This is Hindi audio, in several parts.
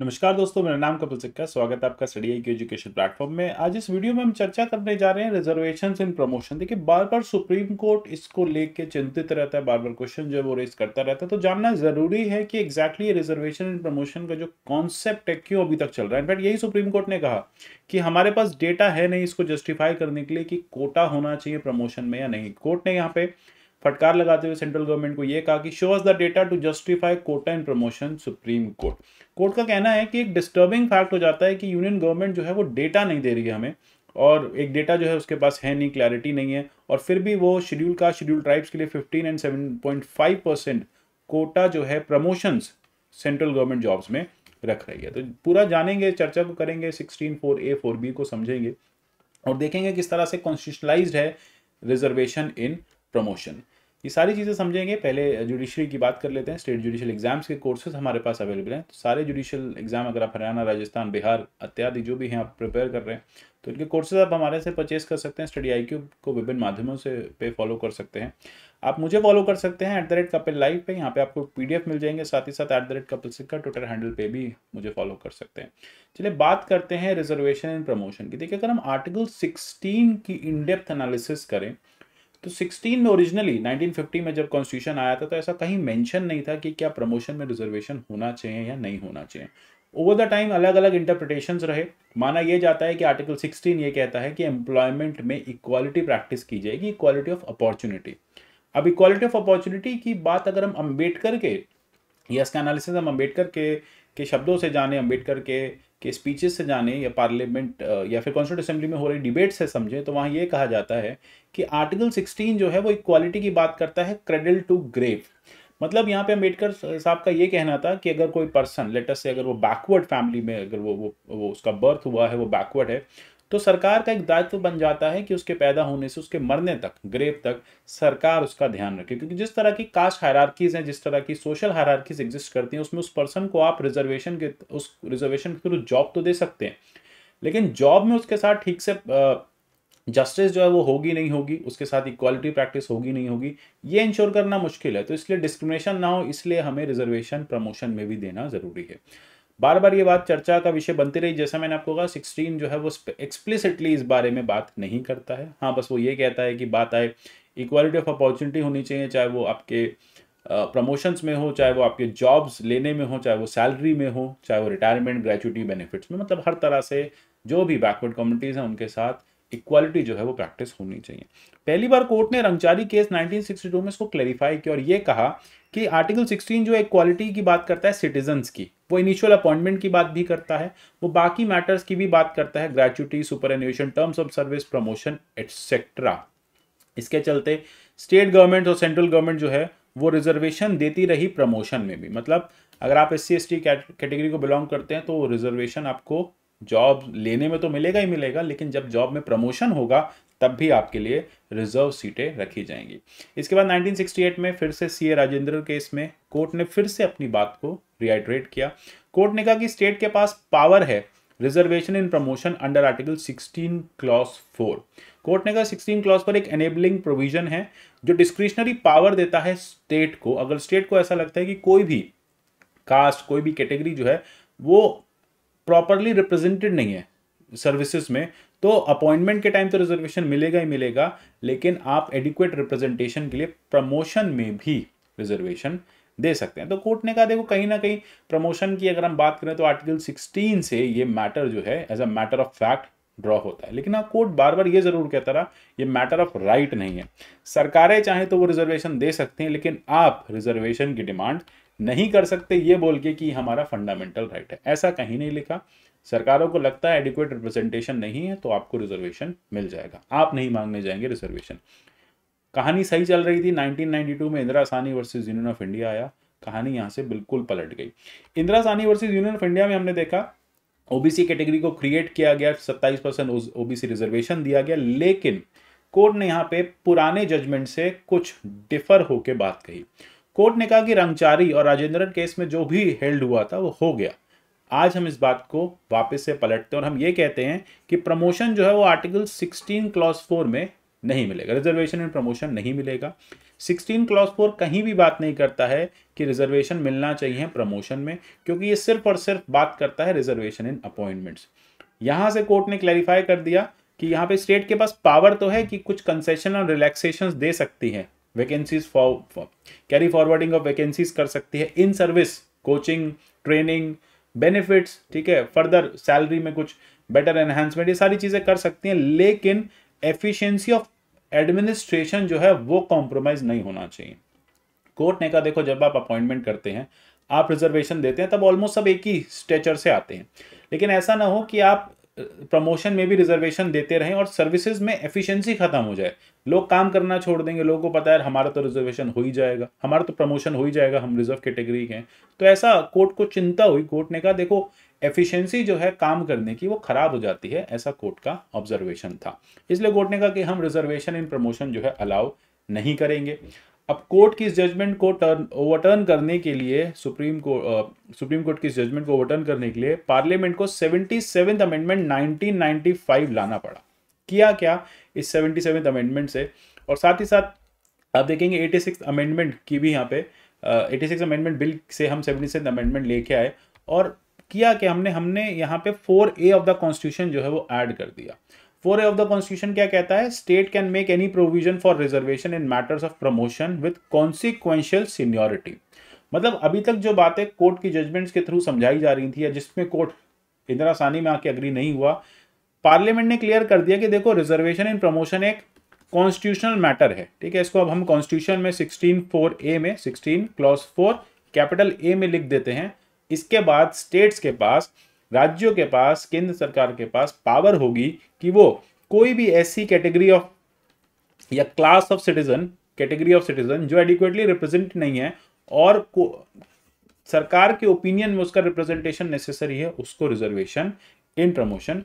नमस्कार दोस्तों मेरा नाम कपिल सिक्का स्वागत है आपका स्टडी आई एजुकेशन प्लेटफॉर्म में आज इस वीडियो में हम चर्चा करने जा रहे हैं रिजर्वेशन इन प्रमोशन देखिए बार बार सुप्रीम कोर्ट इसको लेके चिंतित रहता है बार बार क्वेश्चन जो है वो रेस करता रहता है तो जानना जरूरी है कि एग्जैक्टली रिजर्वेशन इन प्रमोशन का जो कॉन्सेप्ट है क्यों अभी तक चल रहा है इनफैक्ट यही सुप्रीम कोर्ट ने कहा कि हमारे पास डेटा है नहीं इसको जस्टिफाई करने के लिए कि कोटा होना चाहिए प्रमोशन में या नहीं कोर्ट ने यहाँ पे फटकार लगाते हुए सेंट्रल गवर्नमेंट को यह कहा कि show us the data to justify quota and promotion supreme court court का कहना है कि एक डिस्टर्बिंग फैक्ट हो जाता है कि यूनियन गवर्नमेंट जो है वो डेटा नहीं दे रही है हमें और एक डेटा जो है उसके पास है नहीं क्लैरिटी नहीं है और फिर भी वो शेड्यूल का शेड्यूल ट्राइब्स के लिए fifteen and seven point five percent quota जो है प्रमोशंस सेंट्रल गवर्नमेंट जॉब्स में रख रही है तो पूरा जानेंगे चर्चा को करेंगे sixteen four A four B को समझेंगे और देखेंगे किस तरह से कॉन्स्टिट्यूशनलाइज है रिजर्वेशन इन प्रमोशन ये सारी चीज़ें समझेंगे पहले जुडिशरी की बात कर लेते हैं स्टेट जुडिशियल एग्जाम्स के कोर्सेज हमारे पास अवेलेबल हैं तो सारे जुडिशल एग्जाम अगर आप हरियाणा राजस्थान बिहार इत्यादि जो भी हैं आप प्रिपेयर कर रहे हैं तो इनके कोर्सेज आप हमारे से परचेस कर सकते हैं स्टडी आई को विभिन्न माध्यमों से पे फॉलो कर सकते हैं आप मुझे फॉलो कर सकते हैं at the rate Kapil live पे यहाँ पे आपको पीडीएफ मिल जाएंगे साथ ही साथ at the rate Kapil Sikh का ट्विटर हैंडल पे भी मुझे फॉलो कर सकते हैं चलिए बात करते हैं रिजर्वेशन एंड प्रमोशन की देखिए अगर हम आर्टिकल सिक्सटीन की इनडेप्थ एनालिसिस करें तो 16 में ओरिजिनली 1950 में जब कॉन्स्टिट्यूशन आया था तो ऐसा कहीं मेंशन नहीं था कि क्या प्रमोशन में रिजर्वेशन होना चाहिए या नहीं होना चाहिए ओवर द टाइम अलग अलग इंटरप्रिटेशंस रहे माना यह जाता है कि आर्टिकल 16 ये कहता है कि एम्प्लॉयमेंट में इक्वालिटी प्रैक्टिस की जाएगी इक्वालिटी ऑफ अपॉर्चुनिटी अब इक्वालिटी ऑफ अपॉर्चुनिटी की बात अगर हम अम्बेडकर के या इसका एनालिसिस हम अम्बेडकर के के शब्दों से जाने अम्बेडकर के के स्पीचेस से जाने या पार्लियामेंट या फिर कॉन्स्टिट्यूट असेंबली में हो रही डिबेट से समझे तो वहाँ ये कहा जाता है कि आर्टिकल 16 जो है वो इक्वालिटी की बात करता है क्रेडल टू ग्रेव मतलब यहाँ पे अम्बेडकर साहब का ये कहना था कि अगर कोई पर्सन लेटर से अगर वो बैकवर्ड फैमिली में अगर वो वो वो उसका बर्थ हुआ है वो बैकवर्ड है तो सरकार का एक दायित्व बन जाता है कि उसके पैदा होने से उसके मरने तक ग्रेव तक सरकार उसका ध्यान रखे क्योंकि जिस तरह की कास्ट हायरार्कीज हैं जिस तरह की सोशल हायरार्कीज एग्जिस्ट करती हैं उसमें उस पर्सन को आप रिजर्वेशन के उस रिजर्वेशन के थ्रू जॉब तो दे सकते हैं लेकिन जॉब में उसके साथ ठीक से जस्टिस जो है वो होगी नहीं होगी उसके साथ इक्वालिटी प्रैक्टिस होगी नहीं होगी ये इंश्योर करना मुश्किल है तो इसलिए डिस्क्रिमिनेशन ना हो इसलिए हमें रिजर्वेशन प्रमोशन में भी देना ज़रूरी है बार बार ये बात चर्चा का विषय बनती रही जैसा मैंने आपको कहा सिक्सटीन जो है वो एक्सप्लिसिटली इस बारे में बात नहीं करता है हाँ बस वो ये कहता है कि बात आए इक्वालिटी ऑफ अपॉर्चुनिटी होनी चाहिए चाहे वो आपके प्रमोशंस में हो चाहे वो आपके जॉब्स लेने में हो चाहे वो सैलरी में हो चाहे वो रिटायरमेंट ग्रेचुटी बेनिफिट्स में मतलब हर तरह से जो भी बैकवर्ड कम्युनिटीज़ हैं उनके साथ इक्वालिटी जो है वो प्रैक्टिस होनी चाहिए पहली बार कोर्ट ने रंगचारी केस 1962 में इसको क्लेरिफाई किया और ये कहा कि आर्टिकल 16 जो एक क्वालिटी की बात करता है सिटीजन्स की वो इनिशियल अपॉइंटमेंट की बात भी करता है वो बाकी मैटर्स की भी बात करता है gratuity superannuation terms of service promotion etcetera इसके चलते स्टेट गवर्नमेंट और सेंट्रल गवर्नमेंट जो है वो रिजर्वेशन देती रही प्रमोशन में भी मतलब अगर आप एस सी कैटेगरी को बिलोंग करते हैं तो रिजर्वेशन आपको जॉब लेने में तो मिलेगा ही मिलेगा लेकिन जब जॉब में प्रमोशन होगा तब भी आपके लिए रिजर्व सीटें रखी जाएंगी इसके बाद 1968 में फिर से सीए राजेंद्र केस में कोर्ट ने फिर से अपनी बात को रिहाइड्रेट किया कोर्ट ने कहा कि स्टेट के पास पावर है reservation in promotion under article 16 clause 4 court ने कहा 16 क्लॉस पर एक एनेबलिंग प्रोविजन है जो डिस्क्रिशनरी पावर देता है स्टेट को अगर स्टेट को ऐसा लगता है कि कोई भी कास्ट कोई भी कैटेगरी जो है वो प्रॉपरली रिप्रेजेंटेड नहीं है सर्विसेज में तो अपॉइंटमेंट के टाइम तो रिजर्वेशन मिलेगा ही मिलेगा लेकिन आप एडिक्वेट रिप्रेजेंटेशन के लिए प्रमोशन में भी रिजर्वेशन दे सकते हैं तो कोर्ट ने कहा देखो कहीं ना कहीं प्रमोशन की अगर हम बात करें तो आर्टिकल 16 से ये मैटर जो है as a matter of fact draw होता है लेकिन हाँ कोर्ट बार बार ये जरूर कहता रहा ये मैटर ऑफ राइट नहीं है सरकारें चाहें तो वो रिजर्वेशन दे सकते हैं लेकिन आप रिजर्वेशन की डिमांड नहीं कर सकते ये बोल के कि हमारा फंडामेंटल राइट है ऐसा कहीं नहीं लिखा सरकारों को लगता है एडिक्वेट रिप्रेजेंटेशन नहीं है तो आपको रिजर्वेशन मिल जाएगा आप नहीं मांगने जाएंगे रिजर्वेशन कहानी सही चल रही थी 1992 में इंदिरा सानी वर्सेस यूनियन ऑफ इंडिया आया कहानी यहाँ से बिल्कुल पलट गई इंदिरा सानी वर्सेज यूनियन ऑफ इंडिया में हमने देखा ओबीसी कैटेगरी को क्रिएट किया गया सत्ताईस परसेंट ओबीसी रिजर्वेशन दिया गया लेकिन कोर्ट ने यहाँ पे पुराने जजमेंट से कुछ डिफर होके बात कही कोर्ट ने कहा कि रंगचारी और राजेंद्रन केस में जो भी हेल्ड हुआ था वो हो गया आज हम इस बात को वापस से पलटते हैं और हम ये कहते हैं कि प्रमोशन जो है वो आर्टिकल 16 क्लॉज फोर में नहीं मिलेगा रिजर्वेशन एंड प्रमोशन नहीं मिलेगा 16 क्लॉज 4 कहीं भी बात नहीं करता है कि रिजर्वेशन मिलना चाहिए प्रमोशन में क्योंकि ये सिर्फ और सिर्फ बात करता है रिजर्वेशन इन अपॉइंटमेंट्स यहाँ से कोर्ट ने क्लैरिफाई कर दिया कि यहाँ पे स्टेट के पास पावर तो है कि कुछ कंसेशन और रिलैक्सेशन दे सकती है vacancies for carry forwarding of vacancies कर सकती है in service coaching training benefits ठीक है फर्दर सैलरी में कुछ बेटर एनहेंसमेंट ये सारी चीज़ें कर सकती हैं लेकिन एफिशिएंसी ऑफ एडमिनिस्ट्रेशन जो है वो कॉम्प्रोमाइज़ नहीं होना चाहिए कोर्ट ने कहा देखो जब आप अपॉइंटमेंट करते हैं आप रिजर्वेशन देते हैं तब ऑलमोस्ट सब एक ही स्टेचर से आते हैं लेकिन ऐसा ना हो कि आप प्रमोशन में भी रिजर्वेशन देते रहें और सर्विसेज में एफिशिएंसी खत्म हो जाए लोग काम करना छोड़ देंगे लोगों को पता है हमारा तो रिजर्वेशन हो ही जाएगा हमारा तो प्रमोशन हो ही जाएगा हम रिजर्व कैटेगरी के हैं तो ऐसा कोर्ट को चिंता हुई कोर्ट ने कहा देखो एफिशिएंसी जो है काम करने की वो खराब हो जाती है ऐसा कोर्ट का ऑब्जर्वेशन था इसलिए कोर्ट ने कहा कि हम रिजर्वेशन इन प्रमोशन जो है अलाउ नहीं करेंगे अब कोर्ट की जजमेंट को टर्न ओवरटर्न करने के लिए सुप्रीम कोर्ट सुप्रीम कोर्ट की जजमेंट को ओवरटर्न करने के लिए पार्लियामेंट को seventy seventh amendment nineteen ninety five लाना पड़ा किया क्या इस सेवेंटी सेवेंथ अमेंडमेंट से और साथ ही साथ आप देखेंगे एटी सिक्स अमेंडमेंट की भी यहाँ पे एटी सिक्स अमेंडमेंट बिल से हम सेवेंटी सेवन अमेंडमेंट लेके आए और किया क्या हमने हमने यहाँ पे four A of the constitution जो है वो ऐड कर दिया four A of the constitution क्या कहता है state can make any provision for reservation in matters of promotion with consequential seniority मतलब अभी तक जो बातें कोर्ट की जजमेंट्स के थ्रू समझाई जा रही थी या जिसमें कोर्ट इंदिरा सानी में आके अग्री नहीं हुआ पार्लियामेंट ने क्लियर कर दिया कि देखो रिजर्वेशन इन प्रमोशन एक कॉन्स्टिट्यूशनल मैटर है ठीक है इसको अब हम कॉन्स्टिट्यूशन में सिक्सटीन फोर ए में sixteen clause four capital A में लिख देते हैं इसके बाद स्टेट्स के पास राज्यों के पास केंद्र सरकार के पास पावर होगी कि वो कोई भी ऐसी कैटेगरी ऑफ या class of citizen category of citizen जो एडिक्वेटली रिप्रेजेंट नहीं है और को सरकार के ओपिनियन में उसका रिप्रेजेंटेशन नेसेसरी है उसको रिजर्वेशन इन प्रमोशन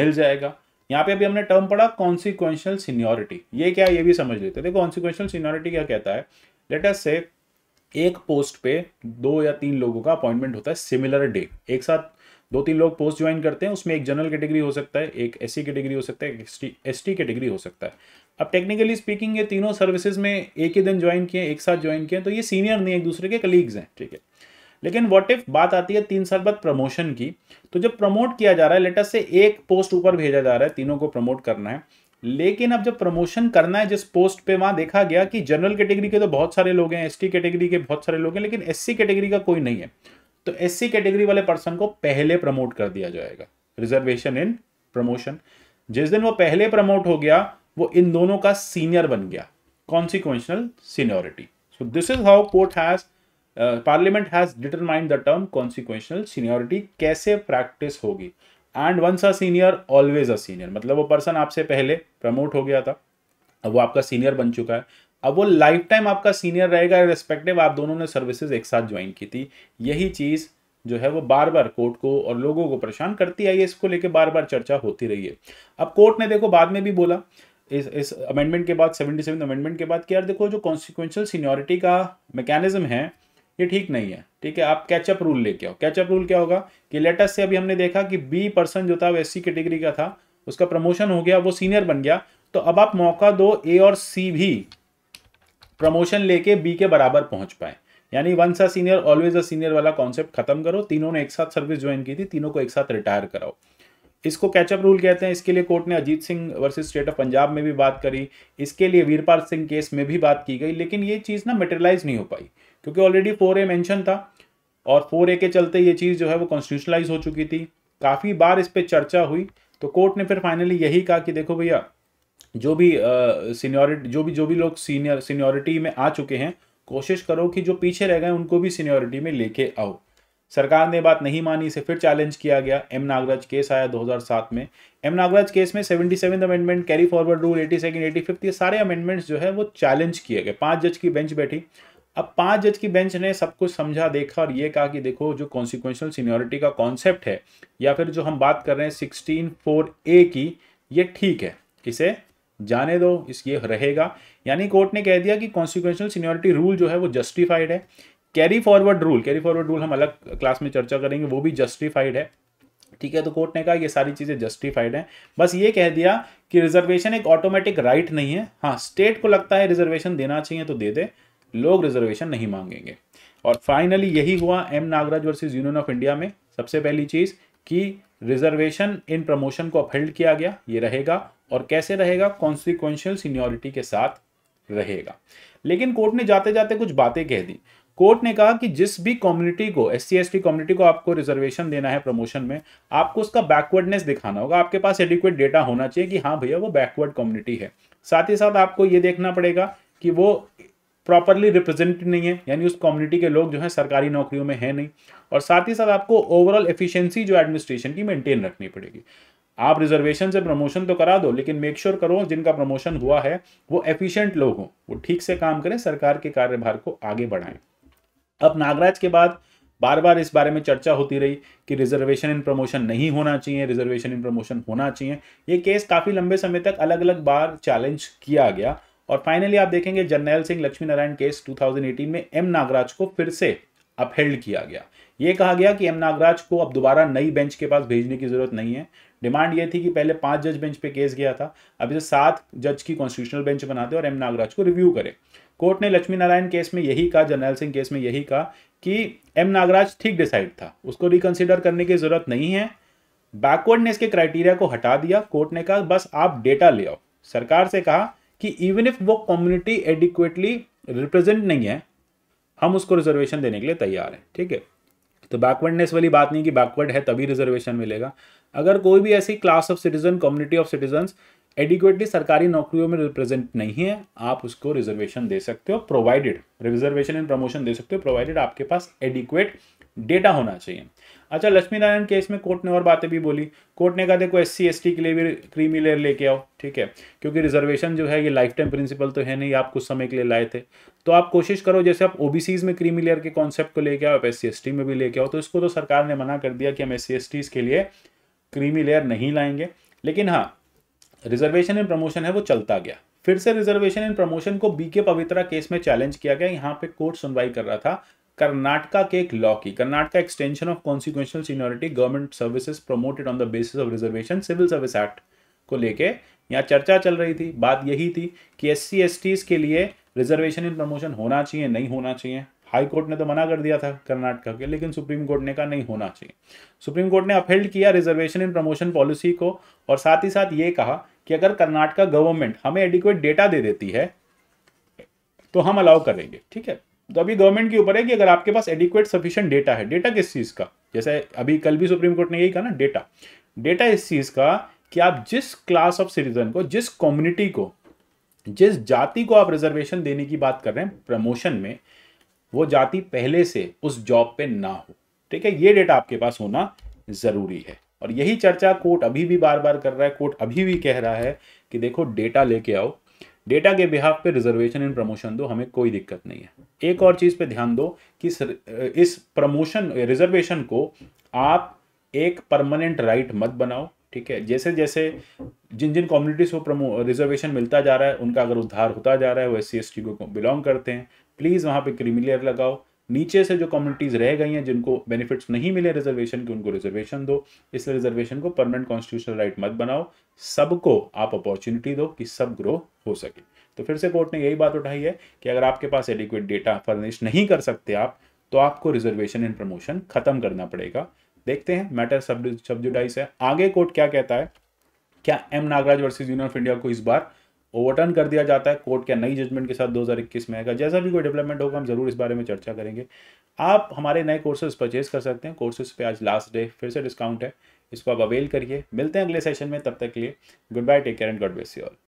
मिल जाएगा यहाँ पे अभी हमने टर्म पढ़ा कॉन्सिक्वेंशियल सीनियोरिटी ये क्या ये भी समझ लेते देखो कॉन्सिक्वेंशियल सीनियोरिटी क्या कहता है लेटेस्ट से एक पोस्ट पे दो या तीन लोगों का अपॉइंटमेंट होता है सिमिलर डे एक साथ दो तीन लोग पोस्ट ज्वाइन करते हैं उसमें एक जनरल कैटेगरी हो सकता है एक एस कैटेगरी हो सकता है एक एस टी कैटेगरी हो सकता है अब टेक्निकली स्पीकिंग ये तीनों सर्विसेज में एक ही दिन ज्वाइन किए एक साथ ज्वाइन किए तो ये सीनियर नहीं एक दूसरे के कलीग्स हैं ठीक है लेकिन वॉट इफ बात आती है तीन साल बाद प्रमोशन की तो जब प्रमोट किया जा रहा है लेटर से एक पोस्ट ऊपर भेजा जा रहा है तीनों को प्रमोट करना है लेकिन अब जब प्रमोशन करना है जिस पोस्ट पे वहां देखा गया कि जनरल कैटेगरी के तो बहुत सारे लोग हैं एसटी कैटेगरी के बहुत सारे लोग हैं लेकिन एससी कैटेगरी का कोई नहीं है तो एससी कैटेगरी वाले पर्सन को पहले प्रमोट कर दिया जाएगा रिजर्वेशन इन प्रमोशन जिस दिन वो पहले प्रमोट हो गया वो इन दोनों का सीनियर बन गया consequential seniority so this is how court has parliament has determined the term consequential seniority कैसे प्रैक्टिस होगी and once a senior always a senior मतलब वो पर्सन आपसे पहले प्रमोट हो गया था अब वो आपका सीनियर बन चुका है अब वो लाइफ टाइम आपका सीनियर रहेगा रेस्पेक्टिव आप दोनों ने सर्विसेज एक साथ ज्वाइन की थी यही चीज़ जो है वो बार बार कोर्ट को और लोगों को परेशान करती आई है इसको लेके बार बार चर्चा होती रही है अब कोर्ट ने देखो बाद में भी बोला इस इस अमेंडमेंट के बाद सेवेंटी सेवन अमेंडमेंट के बाद कि यार देखो जो कॉन्सिक्वेंशल सीनियोरिटी का मैकेनिज्म है ये ठीक नहीं है ठीक है आप कैचअप रूल लेके आओ कैचअप रूल क्या होगा कि लेटेस्ट से अभी हमने देखा कि बी पर्सन जो था वो एस कैटेगरी का था उसका प्रमोशन हो गया वो सीनियर बन गया तो अब आप मौका दो ए और सी भी प्रमोशन लेके बी के बराबर पहुंच पाए यानी once a senior always a senior वाला कॉन्सेप्ट खत्म करो तीनों ने एक साथ सर्विस ज्वाइन की थी तीनों को एक साथ रिटायर कराओ इसको कैचअप रूल कहते हैं इसके लिए कोर्ट ने Ajit Singh versus state of Punjab में भी बात करी इसके लिए वीरपाल सिंह केस में भी बात की गई लेकिन ये चीज़ ना मेटेरलाइज नहीं हो पाई क्योंकि ऑलरेडी फोर ए मैंशन था और फोर ए के चलते ये चीज़ जो है वो कॉन्स्टिट्यूशनलाइज हो चुकी थी काफ़ी बार इस पर चर्चा हुई तो कोर्ट ने फिर फाइनली यही कहा कि देखो भैया जो भी सीनियोरिटी जो भी जो भी लोग सीनियर सीनियोरिटी में आ चुके हैं कोशिश करो कि जो पीछे रह गए उनको भी सीनियोरिटी में लेके आओ सरकार ने बात नहीं मानी इसे फिर चैलेंज किया गया एम नागराज केस आया 2007 में एम नागराज केस में seventy seven amendment carry forward rule eighty second eighty fifth ये सारे अमेंडमेंट्स जो है वो चैलेंज किए गए पांच जज की बेंच बैठी अब पांच जज की बेंच ने सब कुछ समझा देखा और ये कहा कि देखो जो कॉन्सिक्वेंशल सीनियोरिटी का कॉन्सेप्ट है या फिर जो हम बात कर रहे हैं सिक्सटीन फोर ए की ये ठीक है इसे जाने दो इस ये रहेगा यानी कोर्ट ने कह दिया कि कॉन्स्टिट्यूशनल सीनियोरिटी रूल जो है वो जस्टिफाइड है carry forward rule carry forward rule हम अलग क्लास में चर्चा करेंगे वो भी जस्टिफाइड है ठीक है तो कोर्ट ने कहा ये सारी चीज़ें जस्टिफाइड हैं बस ये कह दिया कि रिजर्वेशन एक ऑटोमेटिक राइट नहीं है हाँ स्टेट को लगता है रिजर्वेशन देना चाहिए तो दे दे लोग रिजर्वेशन नहीं मांगेंगे और फाइनली यही हुआ M Nagaraj versus union of India में सबसे पहली चीज़ कि रिजर्वेशन इन प्रमोशन को अपहेल्ड किया गया ये रहेगा और कैसे रहेगा कॉन्सिक्वेंशियल सीनियोरिटी के साथ रहेगा लेकिन कोर्ट ने जाते जाते कुछ बातें कह दी कोर्ट ने कहा कि जिस भी कम्युनिटी को एस सी कम्युनिटी को आपको रिजर्वेशन देना है प्रमोशन में आपको उसका बैकवर्डनेस दिखाना होगा आपके पास एडिक्वेट डेटा होना चाहिए कि हाँ भैया वो बैकवर्ड कम्युनिटी है साथ ही साथ आपको ये देखना पड़ेगा कि वो प्रॉपरली रिप्रेजेंट नहीं है यानी उस कम्युनिटी के लोग जो है सरकारी नौकरियों में है नहीं और साथ ही साथ आपको ओवरऑल एफिशिएंसी जो एडमिनिस्ट्रेशन की मेंटेन रखनी पड़ेगी आप रिजर्वेशन से प्रमोशन तो करा दो लेकिन मेक श्योर sure करो जिनका प्रमोशन हुआ है वो एफिशिएंट लोग हों वो ठीक से काम करें सरकार के कार्यभार को आगे बढ़ाएं अब नागराज के बाद बार बार इस बारे में चर्चा होती रही कि रिजर्वेशन इन प्रमोशन नहीं होना चाहिए रिजर्वेशन इन प्रमोशन होना चाहिए ये केस काफ़ी लंबे समय तक अलग अलग बार चैलेंज किया गया और फाइनली आप देखेंगे जर्नैल सिंह लक्ष्मी नारायण केस 2018 में एम नागराज को फिर से अपहेल्ड किया गया ये कहा गया कि एम नागराज को अब दोबारा नई बेंच के पास भेजने की जरूरत नहीं है डिमांड ये थी कि पहले पांच जज बेंच पे केस गया था अभी तो सात जज की कॉन्स्टिट्यूशनल बेंच बनाते और एम नागराज को रिव्यू करें कोर्ट ने लक्ष्मी नारायण केस में यही कहा जनरल सिंह केस में यही कहा कि एम नागराज ठीक डिसाइड था उसको रिकन्सिडर करने की जरूरत नहीं है बैकवर्ड ने इसके क्राइटेरिया को हटा दिया कोर्ट ने कहा बस आप डेटा ले आओ सरकार से कहा कि इवन इफ वो कम्युनिटी एडिक्वेटली रिप्रेजेंट नहीं है हम उसको रिजर्वेशन देने के लिए तैयार हैं ठीक है तो बैकवर्डनेस वाली बात नहीं कि बैकवर्ड है तभी रिजर्वेशन मिलेगा अगर कोई भी ऐसी class of citizen community of citizens adequately सरकारी नौकरियों में रिप्रेजेंट नहीं है आप उसको रिजर्वेशन दे सकते हो प्रोवाइडेड रिजर्वेशन एंड प्रमोशन दे सकते हो प्रोवाइडेड आपके पास एडिक्वेट डेटा होना चाहिए अच्छा लक्ष्मी नारायण केस में कोर्ट ने और बातें भी बोली कोर्ट ने कहा देखो एस सी के लिए भी क्रीमी लेयर लेके आओ ठीक है क्योंकि रिजर्वेशन जो है ये लाइफ टाइम प्रिंसिपल तो है नहीं आप कुछ समय के लिए लाए थे तो आप कोशिश करो जैसे आप ओ में क्रीमी लेयर के कॉन्सेप्ट को लेके आओ आप एस सी में भी लेके आओ तो इसको तो सरकार ने मना कर दिया कि हम एस सी के लिए क्रीमी लेयर नहीं लाएंगे लेकिन हाँ रिजर्वेशन एंड प्रमोशन है वो चलता गया फिर से रिजर्वेशन एंड प्रमोशन को बीके पवित्रा केस में चैलेंज किया गया यहाँ पे कोर्ट सुनवाई कर रहा था कर्नाटका के एक लॉ की Karnataka extension of constitutional seniority government services promoted on the basis of reservation civil service act को लेके यहाँ चर्चा चल रही थी बात यही थी कि एस सी एस के लिए रिजर्वेशन इन प्रमोशन होना चाहिए नहीं होना चाहिए हाई कोर्ट ने तो मना कर दिया था कर्नाटका के लेकिन सुप्रीम कोर्ट ने कहा नहीं होना चाहिए सुप्रीम कोर्ट ने अपहेल्ड किया रिजर्वेशन इन प्रमोशन पॉलिसी को और साथ ही साथ ये कहा कि अगर कर्नाटका गवर्नमेंट हमें एडिक्वेट डेटा दे देती है तो हम अलाउ करेंगे ठीक है तो अभी गवर्नमेंट के ऊपर है कि अगर आपके पास एडिक्वेट सफिशियंट डेटा है डेटा किस चीज़ का जैसे अभी कल भी सुप्रीम कोर्ट ने यही कहा ना डेटा डेटा इस चीज़ का कि आप जिस क्लास ऑफ सिटीजन को जिस कम्युनिटी को जिस जाति को आप रिजर्वेशन देने की बात कर रहे हैं प्रमोशन में वो जाति पहले से उस जॉब पे ना हो ठीक है ये डेटा आपके पास होना ज़रूरी है और यही चर्चा कोर्ट अभी भी बार बार कर रहा है कोर्ट अभी भी कह रहा है कि देखो डेटा लेके आओ डेटा के बिहाफ पे रिजर्वेशन एंड प्रमोशन दो हमें कोई दिक्कत नहीं है एक और चीज़ पे ध्यान दो कि इस प्रमोशन रिजर्वेशन को आप एक परमानेंट राइट मत बनाओ ठीक है जैसे जैसे जिन जिन कम्युनिटीज़ को प्रमो रिजर्वेशन मिलता जा रहा है उनका अगर उद्धार होता जा रहा है वो एस सी को बिलोंग करते हैं प्लीज़ वहाँ पे क्रीमिलियर लगाओ नीचे से जो कम्युनिटीज़ रह गई हैं जिनको बेनिफिट्स नहीं मिले रिजर्वेशन के उनको रिजर्वेशन दो इसलिए रिजर्वेशन को परमानेंट कॉन्स्टिट्यूशनल राइट मत बनाओ सबको आप अपॉर्चुनिटी दो कि सब ग्रो हो सके तो फिर से कोर्ट ने यही बात उठाई है कि अगर आपके पास एडिक्वेट डेटा फर्निश नहीं कर सकते आप तो आपको रिजर्वेशन एंड प्रमोशन खत्म करना पड़ेगा देखते हैं मैटर सब्जुडाइज है आगे कोर्ट क्या कहता है क्या M Nagaraj versus union of India को इस बार ओवरटर्न कर दिया जाता है कोर्ट के नई जजमेंट के साथ 2021 में आएगा जैसा भी कोई डेवलपमेंट होगा हम जरूर इस बारे में चर्चा करेंगे आप हमारे नए कोर्सेज परचेज कर सकते हैं कोर्सेज पे आज लास्ट डे फिर से डिस्काउंट है इसको आप अवेल करिए मिलते हैं अगले सेशन में तब तक के लिए good bye take care and god bless you all